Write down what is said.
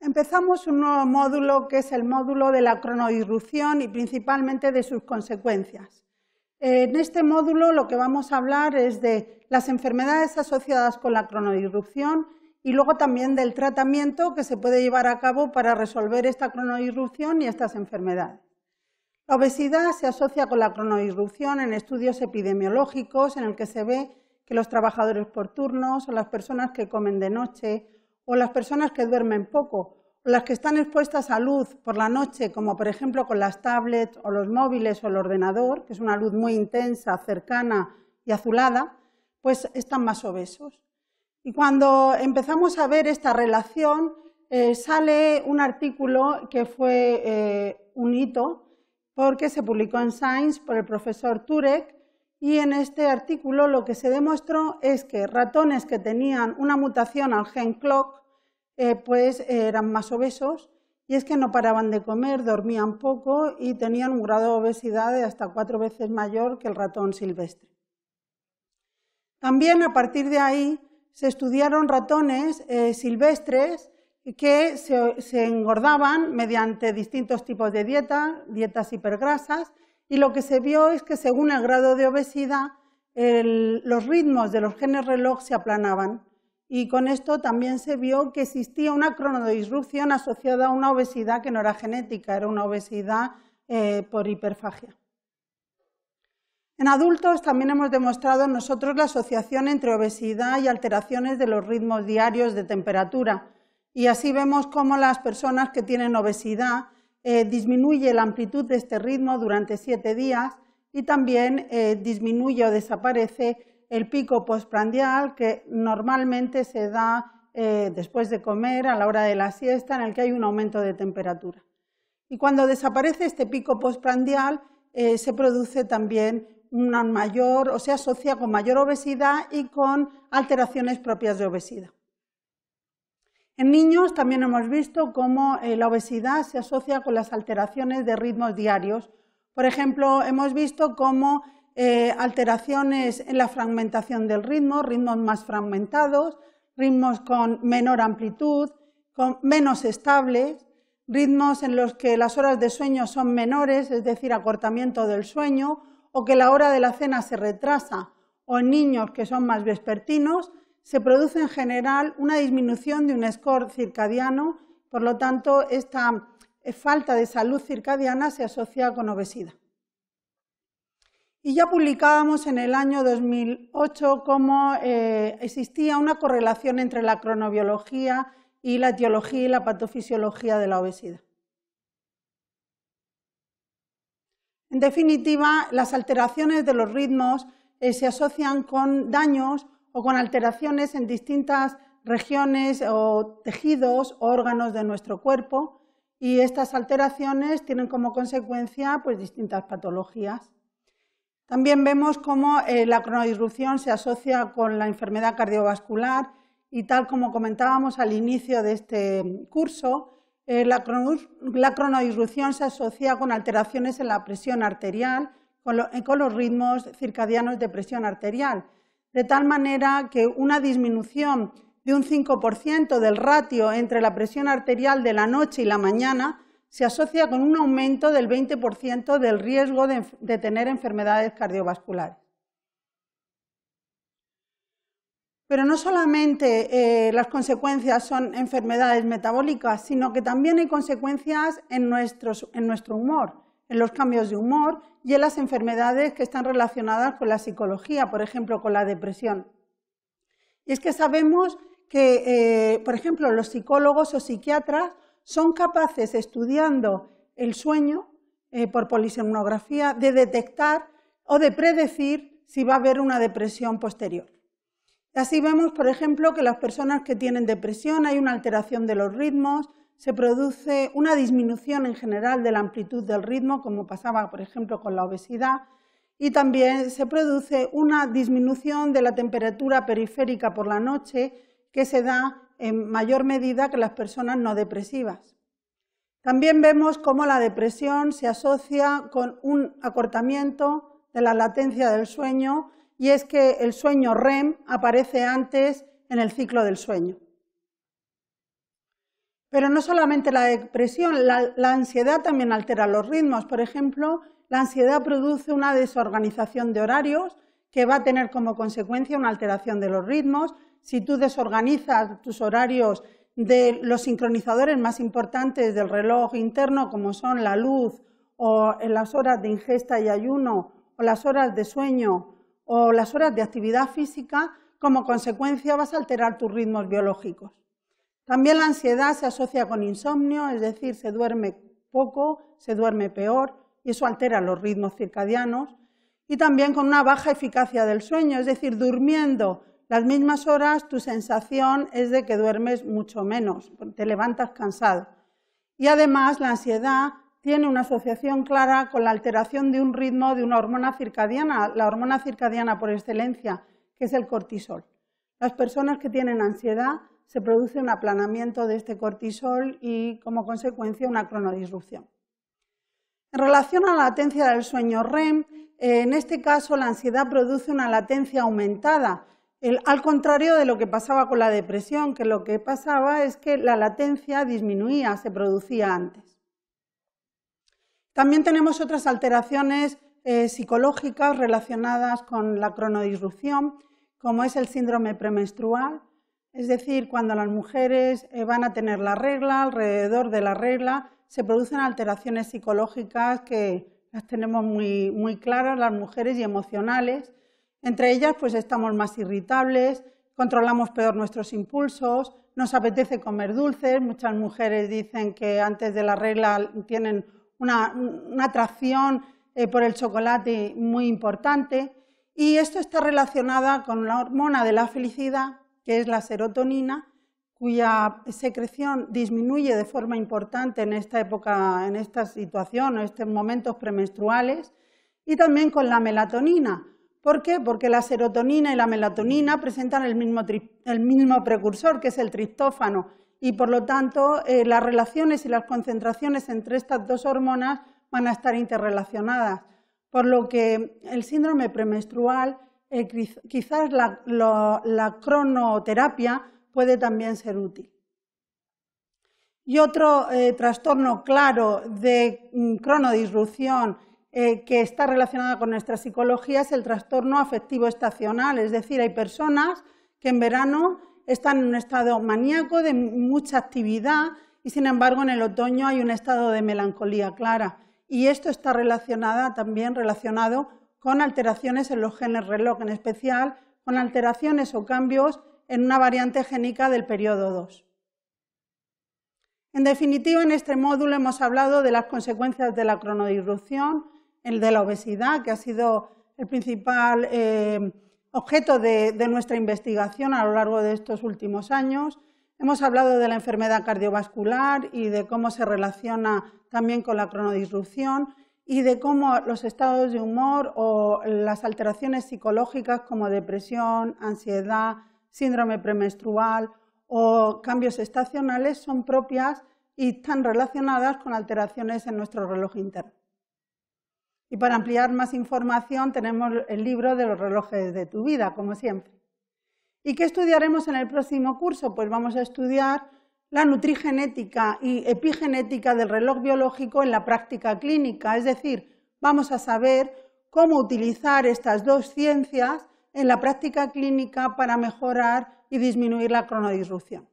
Empezamos un nuevo módulo que es el módulo de la cronoirrupción y principalmente de sus consecuencias. En este módulo lo que vamos a hablar es de las enfermedades asociadas con la cronoirrupción y luego también del tratamiento que se puede llevar a cabo para resolver esta cronoirrupción y estas enfermedades. La obesidad se asocia con la cronoirrupción en estudios epidemiológicos en el que se ve que los trabajadores por turnos o las personas que comen de noche o las personas que duermen poco, o las que están expuestas a luz por la noche, como por ejemplo con las tablets o los móviles o el ordenador, que es una luz muy intensa, cercana y azulada, pues están más obesos. Y cuando empezamos a ver esta relación, eh, sale un artículo que fue eh, un hito, porque se publicó en Science por el profesor Turek, y en este artículo lo que se demostró es que ratones que tenían una mutación al gen clock eh, pues eran más obesos y es que no paraban de comer, dormían poco y tenían un grado de obesidad de hasta cuatro veces mayor que el ratón silvestre. También a partir de ahí se estudiaron ratones eh, silvestres que se engordaban mediante distintos tipos de dieta, dietas hipergrasas, y lo que se vio es que según el grado de obesidad, los ritmos de los genes reloj se aplanaban. Y con esto también se vio que existía una cronodisrupción asociada a una obesidad que no era genética, era una obesidad eh, por hiperfagia. En adultos también hemos demostrado nosotros la asociación entre obesidad y alteraciones de los ritmos diarios de temperatura. Y así vemos cómo las personas que tienen obesidad eh, disminuye la amplitud de este ritmo durante siete días y también eh, disminuye o desaparece el pico postprandial que normalmente se da eh, después de comer, a la hora de la siesta, en el que hay un aumento de temperatura. Y cuando desaparece este pico postprandial, se produce también una mayor o se asocia con mayor obesidad y con alteraciones propias de obesidad. En niños también hemos visto cómo eh, la obesidad se asocia con las alteraciones de ritmos diarios. Por ejemplo, hemos visto cómo eh, alteraciones en la fragmentación del ritmo, ritmos más fragmentados, ritmos con menor amplitud, con menos estables, ritmos en los que las horas de sueño son menores, es decir, acortamiento del sueño, o que la hora de la cena se retrasa, o en niños que son más vespertinos, se produce en general una disminución de un score circadiano, por lo tanto, esta eh, falta de salud circadiana se asocia con obesidad. Y ya publicábamos en el año 2008 cómo eh, existía una correlación entre la cronobiología y la etiología y la patofisiología de la obesidad. En definitiva, las alteraciones de los ritmos eh, se asocian con daños o con alteraciones en distintas regiones o tejidos órganos de nuestro cuerpo y estas alteraciones tienen como consecuencia pues, distintas patologías. También vemos cómo eh, la cronodirrupción se asocia con la enfermedad cardiovascular y tal como comentábamos al inicio de este curso, eh, la, cronodisrupción se asocia con alteraciones en la presión arterial, con los ritmos circadianos de presión arterial de tal manera que una disminución de un 5% del ratio entre la presión arterial de la noche y la mañana se asocia con un aumento del 20% del riesgo de, tener enfermedades cardiovasculares. Pero no solamente eh, las consecuencias son enfermedades metabólicas, sino que también hay consecuencias en nuestro humor en los cambios de humor y en las enfermedades que están relacionadas con la psicología, por ejemplo, con la depresión. Y es que sabemos que, eh, por ejemplo, los psicólogos o psiquiatras son capaces, estudiando el sueño eh, por polisomnografía, de detectar o de predecir si va a haber una depresión posterior. Así vemos, por ejemplo, que las personas que tienen depresión hay una alteración de los ritmos, se produce una disminución en general de la amplitud del ritmo, como pasaba, por ejemplo, con la obesidad, y también se produce una disminución de la temperatura periférica por la noche, que se da en mayor medida que las personas no depresivas. También vemos cómo la depresión se asocia con un acortamiento de la latencia del sueño, y es que el sueño REM aparece antes en el ciclo del sueño. Pero no solamente la depresión, la, ansiedad también altera los ritmos. Por ejemplo, la ansiedad produce una desorganización de horarios que va a tener como consecuencia una alteración de los ritmos. Si tú desorganizas tus horarios de los sincronizadores más importantes del reloj interno, como son la luz o las horas de ingesta y ayuno o las horas de sueño o las horas de actividad física, como consecuencia vas a alterar tus ritmos biológicos. También la ansiedad se asocia con insomnio, es decir, se duerme poco, se duerme peor y eso altera los ritmos circadianos. Y también con una baja eficacia del sueño, es decir, durmiendo las mismas horas tu sensación es de que duermes mucho menos, te levantas cansado. Y además la ansiedad tiene una asociación clara con la alteración de un ritmo de una hormona circadiana, la hormona circadiana por excelencia, que es el cortisol. Las personas que tienen ansiedad se produce un aplanamiento de este cortisol y, como consecuencia, una cronodisrupción. En relación a la latencia del sueño REM, en este caso la ansiedad produce una latencia aumentada, al contrario de lo que pasaba con la depresión, que lo que pasaba es que la latencia disminuía, se producía antes. También tenemos otras alteraciones eh, psicológicas relacionadas con la cronodisrupción, como es el síndrome premenstrual, es decir, cuando las mujeres eh, van a tener la regla, alrededor de la regla, se producen alteraciones psicológicas que las tenemos muy, claras las mujeres y emocionales. Entre ellas, pues estamos más irritables, controlamos peor nuestros impulsos, nos apetece comer dulces. Muchas mujeres dicen que antes de la regla tienen una, atracción eh, por el chocolate muy importante. Y esto está relacionado con la hormona de la felicidad que es la serotonina, cuya secreción disminuye de forma importante en esta época, en esta situación en estos momentos premenstruales, y también con la melatonina. ¿Por qué? Porque la serotonina y la melatonina presentan el mismo, precursor, que es el triptófano, y por lo tanto eh, las relaciones y las concentraciones entre estas dos hormonas van a estar interrelacionadas, por lo que el síndrome premenstrual eh, quizás la, cronoterapia puede también ser útil. Y otro eh, trastorno claro de mm, cronodisrupción eh, que está relacionada con nuestra psicología es el trastorno afectivo estacional, es decir, hay personas que en verano están en un estado maníaco de mucha actividad y sin embargo en el otoño hay un estado de melancolía clara y esto está relacionado también relacionado con alteraciones en los genes reloj, en especial con alteraciones o cambios en una variante génica del periodo 2. En definitiva, en este módulo hemos hablado de las consecuencias de la cronodisrupción el de la obesidad, que ha sido el principal eh, objeto de, de nuestra investigación a lo largo de estos últimos años. Hemos hablado de la enfermedad cardiovascular y de cómo se relaciona también con la cronodisrupción y de cómo los estados de humor o las alteraciones psicológicas como depresión, ansiedad, síndrome premenstrual o cambios estacionales son propias y están relacionadas con alteraciones en nuestro reloj interno. Y para ampliar más información tenemos el libro de los relojes de tu vida, como siempre. ¿Y qué estudiaremos en el próximo curso? Pues vamos a estudiar la nutrigenética y epigenética del reloj biológico en la práctica clínica, es decir, vamos a saber cómo utilizar estas dos ciencias en la práctica clínica para mejorar y disminuir la cronodisrupción.